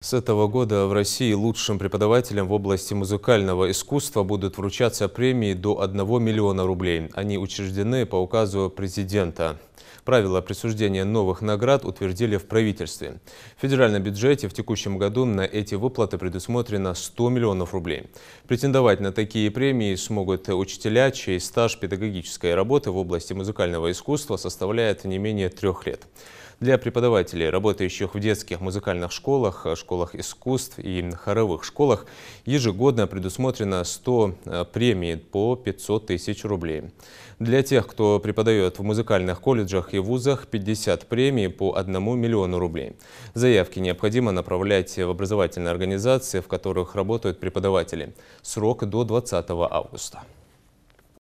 С этого года в России лучшим преподавателям в области музыкального искусства будут вручаться премии до 1 миллиона рублей. Они учреждены по указу президента. Правила присуждения новых наград утвердили в правительстве. В федеральном бюджете в текущем году на эти выплаты предусмотрено 100 миллионов рублей. Претендовать на такие премии смогут учителя, чей стаж педагогической работы в области музыкального искусства составляет не менее трех лет для преподавателей, работающих в детских музыкальных школах, школах искусств и хоровых школах, ежегодно предусмотрено 100 э, премий по 500 тысяч рублей. Для тех, кто преподает в музыкальных колледжах и вузах, 50 премий по 1 миллиону рублей. Заявки необходимо направлять в образовательные организации, в которых работают преподаватели. Срок до 20 августа.